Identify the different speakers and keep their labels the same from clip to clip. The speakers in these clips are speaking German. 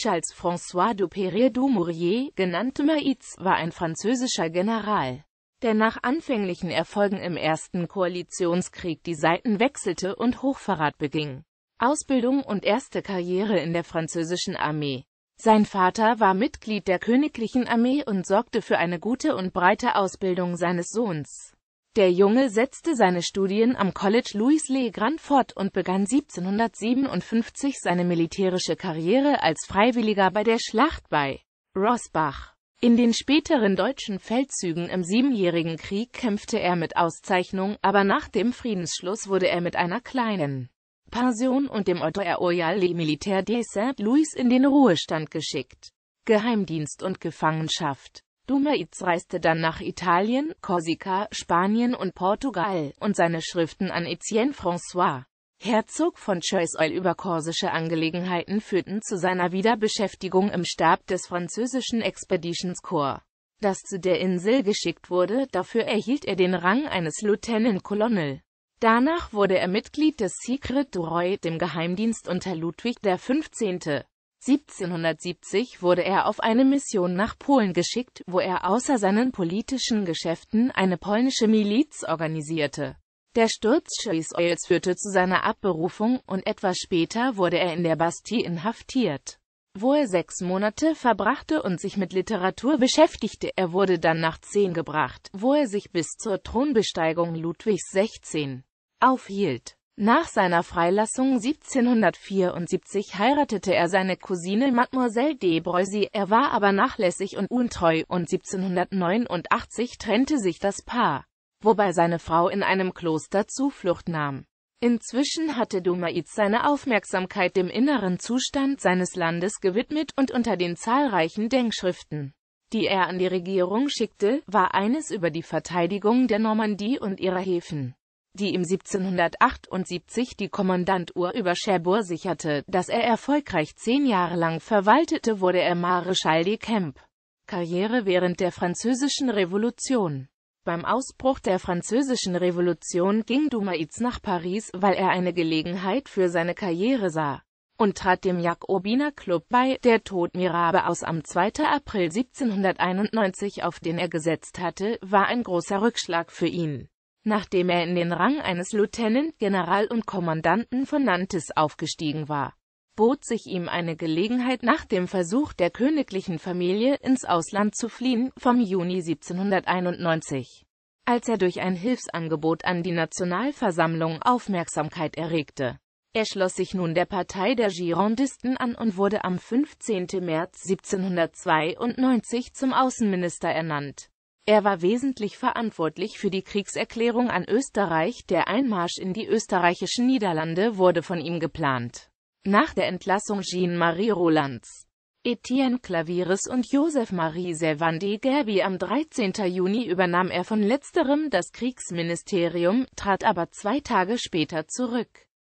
Speaker 1: Charles François Duperrier du Mourier, genannt Maiz, war ein französischer General, der nach anfänglichen Erfolgen im Ersten Koalitionskrieg die Seiten wechselte und Hochverrat beging. Ausbildung und erste Karriere in der französischen Armee. Sein Vater war Mitglied der Königlichen Armee und sorgte für eine gute und breite Ausbildung seines Sohns. Der Junge setzte seine Studien am College Louis Le Grand fort und begann 1757 seine militärische Karriere als Freiwilliger bei der Schlacht bei Rosbach. In den späteren deutschen Feldzügen im Siebenjährigen Krieg kämpfte er mit Auszeichnung, aber nach dem Friedensschluss wurde er mit einer kleinen Pension und dem Ordre Royal Le Militaire de Saint-Louis in den Ruhestand geschickt. Geheimdienst und Gefangenschaft Dumeiz reiste dann nach Italien, Korsika, Spanien und Portugal, und seine Schriften an Etienne François, Herzog von Choiseul über korsische Angelegenheiten führten zu seiner Wiederbeschäftigung im Stab des französischen Expeditions Corps, das zu der Insel geschickt wurde, dafür erhielt er den Rang eines Lieutenant Colonel. Danach wurde er Mitglied des Secret du Roy, dem Geheimdienst unter Ludwig XV. 1770 wurde er auf eine Mission nach Polen geschickt, wo er außer seinen politischen Geschäften eine polnische Miliz organisierte. Der Sturz Schleswig führte zu seiner Abberufung und etwas später wurde er in der Bastille inhaftiert, wo er sechs Monate verbrachte und sich mit Literatur beschäftigte. Er wurde dann nach Zehn gebracht, wo er sich bis zur Thronbesteigung Ludwigs XVI aufhielt. Nach seiner Freilassung 1774 heiratete er seine Cousine Mademoiselle de Breuzy, er war aber nachlässig und untreu, und 1789 trennte sich das Paar, wobei seine Frau in einem Kloster Zuflucht nahm. Inzwischen hatte Dumaitz seine Aufmerksamkeit dem inneren Zustand seines Landes gewidmet und unter den zahlreichen Denkschriften, die er an die Regierung schickte, war eines über die Verteidigung der Normandie und ihrer Häfen die ihm 1778 die Kommandantur über Cherbourg sicherte, das er erfolgreich zehn Jahre lang verwaltete, wurde er Maréchal de Camp. Karriere während der Französischen Revolution Beim Ausbruch der Französischen Revolution ging Dumaitz nach Paris, weil er eine Gelegenheit für seine Karriere sah und trat dem Jakobiner Club bei, der Tod Mirabe aus am 2. April 1791, auf den er gesetzt hatte, war ein großer Rückschlag für ihn nachdem er in den Rang eines Lieutenant General und Kommandanten von Nantes aufgestiegen war bot sich ihm eine Gelegenheit nach dem Versuch der königlichen Familie ins Ausland zu fliehen, vom Juni 1791, als er durch ein Hilfsangebot an die Nationalversammlung Aufmerksamkeit erregte. Er schloss sich nun der Partei der Girondisten an und wurde am 15. März 1792 zum Außenminister ernannt. Er war wesentlich verantwortlich für die Kriegserklärung an Österreich, der Einmarsch in die österreichischen Niederlande wurde von ihm geplant. Nach der Entlassung Jean-Marie Rolands, Etienne Clavieres und Joseph Marie Servandi Gerbi am 13. Juni übernahm er von letzterem das Kriegsministerium, trat aber zwei Tage später zurück.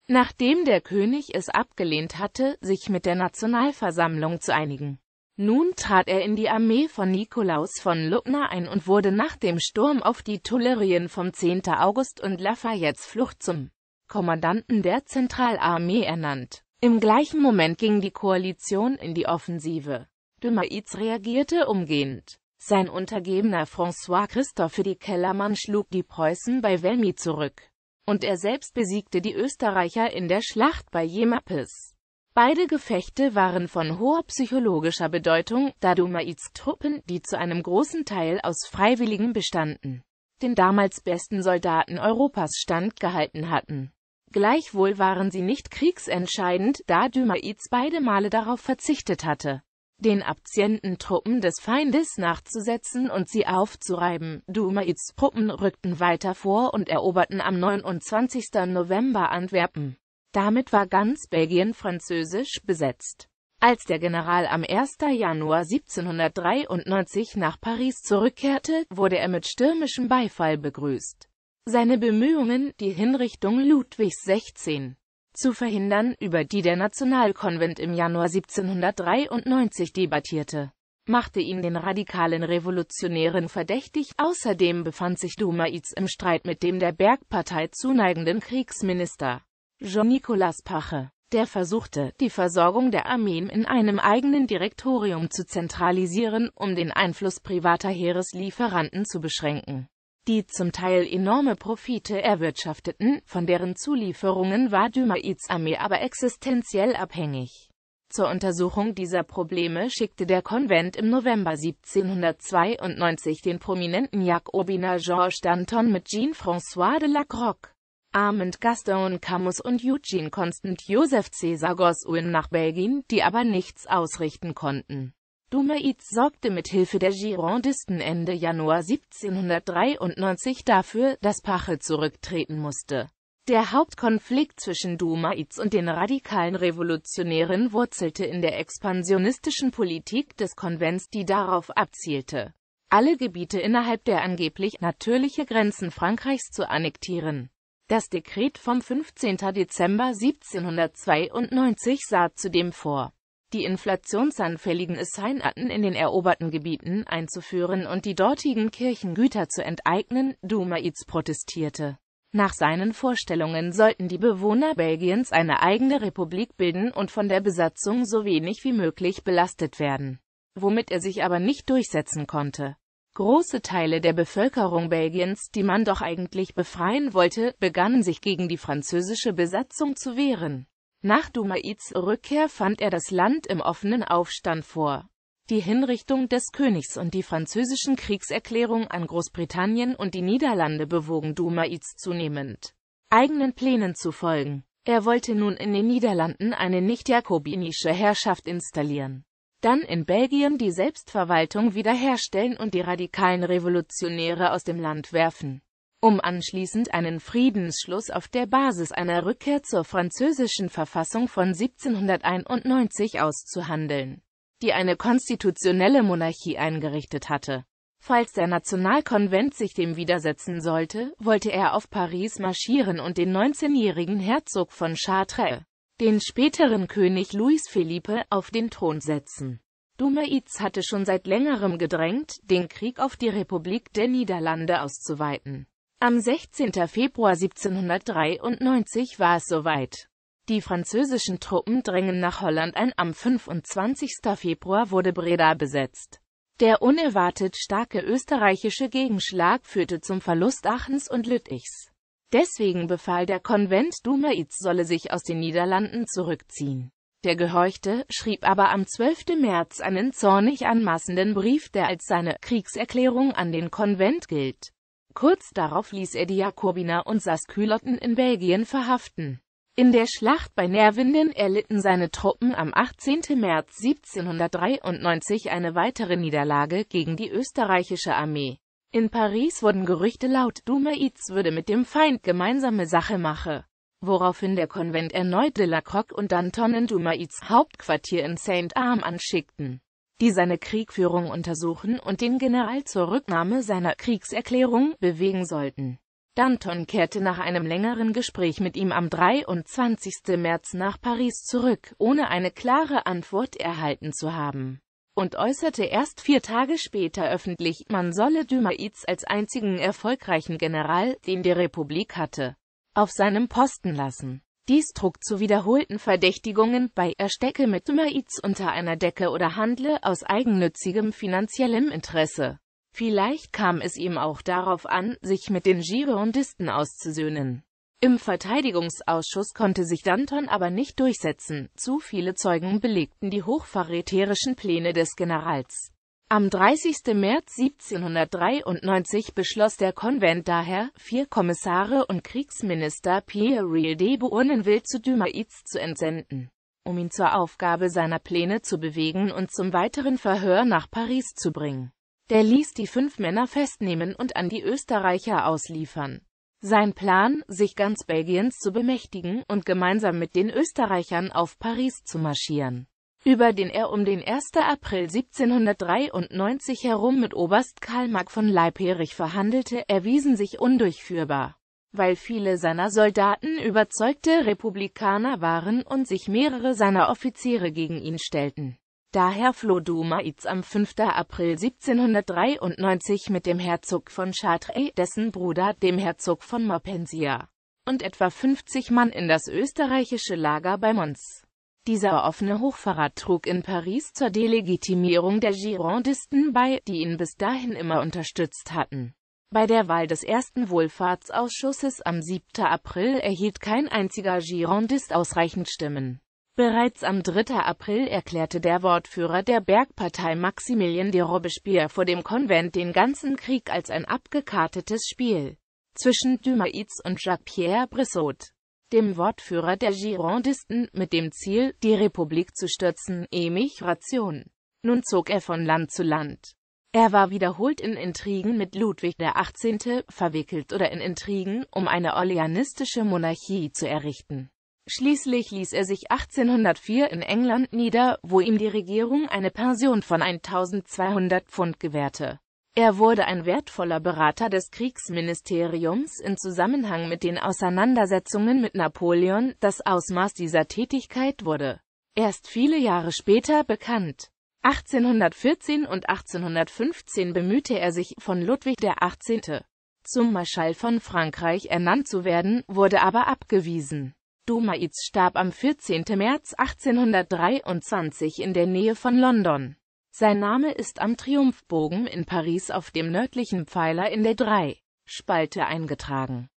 Speaker 1: Nachdem der König es abgelehnt hatte, sich mit der Nationalversammlung zu einigen. Nun trat er in die Armee von Nikolaus von Luckner ein und wurde nach dem Sturm auf die Tullerien vom 10. August und Lafayettes Flucht zum Kommandanten der Zentralarmee ernannt. Im gleichen Moment ging die Koalition in die Offensive. Dumouriez reagierte umgehend. Sein Untergebener François-Christophe de Kellermann schlug die Preußen bei Valmy zurück. Und er selbst besiegte die Österreicher in der Schlacht bei Jemappes. Beide Gefechte waren von hoher psychologischer Bedeutung, da Dumais Truppen, die zu einem großen Teil aus Freiwilligen bestanden, den damals besten Soldaten Europas standgehalten hatten. Gleichwohl waren sie nicht kriegsentscheidend, da Dumais beide Male darauf verzichtet hatte, den abzienten Truppen des Feindes nachzusetzen und sie aufzureiben. Dumais Truppen rückten weiter vor und eroberten am 29. November Antwerpen. Damit war ganz Belgien französisch besetzt. Als der General am 1. Januar 1793 nach Paris zurückkehrte, wurde er mit stürmischem Beifall begrüßt. Seine Bemühungen, die Hinrichtung Ludwigs XVI zu verhindern, über die der Nationalkonvent im Januar 1793 debattierte, machte ihn den radikalen Revolutionären verdächtig. Außerdem befand sich Dumaitz im Streit mit dem der Bergpartei zuneigenden Kriegsminister. Jean-Nicolas Pache. Der versuchte, die Versorgung der Armeen in einem eigenen Direktorium zu zentralisieren, um den Einfluss privater Heereslieferanten zu beschränken die zum Teil enorme Profite erwirtschafteten, von deren Zulieferungen war Dümaids Armee aber existenziell abhängig. Zur Untersuchung dieser Probleme schickte der Konvent im November 1792 den prominenten Jacobiner Georges Danton mit Jean-François de Lacroix Armand Gaston Camus und Eugene Constant Joseph Cesar Gossuin nach Belgien, die aber nichts ausrichten konnten. Dumeiz sorgte mit Hilfe der Girondisten Ende Januar 1793 dafür, dass Pache zurücktreten musste. Der Hauptkonflikt zwischen Dumaiz und den radikalen Revolutionären wurzelte in der expansionistischen Politik des Konvents, die darauf abzielte, alle Gebiete innerhalb der angeblich natürliche Grenzen Frankreichs zu annektieren. Das Dekret vom 15. Dezember 1792 sah zudem vor, die inflationsanfälligen Assignaten in den eroberten Gebieten einzuführen und die dortigen Kirchengüter zu enteignen, Dumaiz protestierte. Nach seinen Vorstellungen sollten die Bewohner Belgiens eine eigene Republik bilden und von der Besatzung so wenig wie möglich belastet werden, womit er sich aber nicht durchsetzen konnte. Große Teile der Bevölkerung Belgiens, die man doch eigentlich befreien wollte, begannen sich gegen die französische Besatzung zu wehren. Nach Dumaids Rückkehr fand er das Land im offenen Aufstand vor. Die Hinrichtung des Königs und die französischen Kriegserklärungen an Großbritannien und die Niederlande bewogen Dumaids zunehmend, eigenen Plänen zu folgen. Er wollte nun in den Niederlanden eine nicht-jakobinische Herrschaft installieren dann in Belgien die Selbstverwaltung wiederherstellen und die radikalen Revolutionäre aus dem Land werfen, um anschließend einen Friedensschluss auf der Basis einer Rückkehr zur französischen Verfassung von 1791 auszuhandeln, die eine konstitutionelle Monarchie eingerichtet hatte. Falls der Nationalkonvent sich dem widersetzen sollte, wollte er auf Paris marschieren und den 19-jährigen Herzog von Chartres den späteren König Luis Felipe, auf den Thron setzen. Dumeiz hatte schon seit längerem gedrängt, den Krieg auf die Republik der Niederlande auszuweiten. Am 16. Februar 1793 war es soweit. Die französischen Truppen drängen nach Holland ein. Am 25. Februar wurde Breda besetzt. Der unerwartet starke österreichische Gegenschlag führte zum Verlust Aachens und Lüttichs. Deswegen befahl der Konvent Dumeiz solle sich aus den Niederlanden zurückziehen. Der Gehorchte schrieb aber am 12. März einen zornig anmaßenden Brief, der als seine Kriegserklärung an den Konvent gilt. Kurz darauf ließ er die Jakobiner und Saskülotten in Belgien verhaften. In der Schlacht bei Nerwinden erlitten seine Truppen am 18. März 1793 eine weitere Niederlage gegen die österreichische Armee. In Paris wurden Gerüchte laut, Dumeiz würde mit dem Feind gemeinsame Sache mache, woraufhin der Konvent erneut de la Croque und Antonin Dumeiz Hauptquartier in Saint-Arm anschickten, die seine Kriegführung untersuchen und den General zur Rücknahme seiner Kriegserklärung bewegen sollten. Danton kehrte nach einem längeren Gespräch mit ihm am 23. März nach Paris zurück, ohne eine klare Antwort erhalten zu haben und äußerte erst vier Tage später öffentlich, man solle Dümaiz als einzigen erfolgreichen General, den die Republik hatte, auf seinem Posten lassen. Dies trug zu wiederholten Verdächtigungen bei, er stecke mit Dümaiz unter einer Decke oder handle aus eigennützigem finanziellem Interesse. Vielleicht kam es ihm auch darauf an, sich mit den Girondisten auszusöhnen. Im Verteidigungsausschuss konnte sich Danton aber nicht durchsetzen, zu viele Zeugen belegten die hochverräterischen Pläne des Generals. Am 30. März 1793 beschloss der Konvent daher, vier Kommissare und Kriegsminister Pierre de Bournenville zu Dumaitz zu entsenden, um ihn zur Aufgabe seiner Pläne zu bewegen und zum weiteren Verhör nach Paris zu bringen. Der ließ die fünf Männer festnehmen und an die Österreicher ausliefern. Sein Plan, sich ganz Belgiens zu bemächtigen und gemeinsam mit den Österreichern auf Paris zu marschieren, über den er um den 1. April 1793 herum mit Oberst Karl Marx von Leipherich verhandelte, erwiesen sich undurchführbar weil viele seiner Soldaten überzeugte Republikaner waren und sich mehrere seiner Offiziere gegen ihn stellten. Daher floh Dumais am 5. April 1793 mit dem Herzog von Chartres, dessen Bruder, dem Herzog von Mopensia, und etwa 50 Mann in das österreichische Lager bei Mons. Dieser offene Hochverrat trug in Paris zur Delegitimierung der Girondisten bei, die ihn bis dahin immer unterstützt hatten. Bei der Wahl des ersten Wohlfahrtsausschusses am 7. April erhielt kein einziger Girondist ausreichend Stimmen. Bereits am 3. April erklärte der Wortführer der Bergpartei Maximilien de Robespierre vor dem Konvent den ganzen Krieg als ein abgekartetes Spiel zwischen Dumouriez und Jacques-Pierre Brissot, dem Wortführer der Girondisten, mit dem Ziel, die Republik zu stürzen, Emigration. Nun zog er von Land zu Land. Er war wiederholt in Intrigen mit Ludwig XVIII. verwickelt oder in Intrigen, um eine orleanistische Monarchie zu errichten. Schließlich ließ er sich 1804 in England nieder, wo ihm die Regierung eine Pension von 1200 Pfund gewährte. Er wurde ein wertvoller Berater des Kriegsministeriums in Zusammenhang mit den Auseinandersetzungen mit Napoleon, das Ausmaß dieser Tätigkeit wurde erst viele Jahre später bekannt. 1814 und 1815 bemühte er sich, von Ludwig XVIII. zum Marschall von Frankreich ernannt zu werden, wurde aber abgewiesen. Dumais starb am 14. März 1823 in der Nähe von London. Sein Name ist am Triumphbogen in Paris auf dem nördlichen Pfeiler in der 3. spalte eingetragen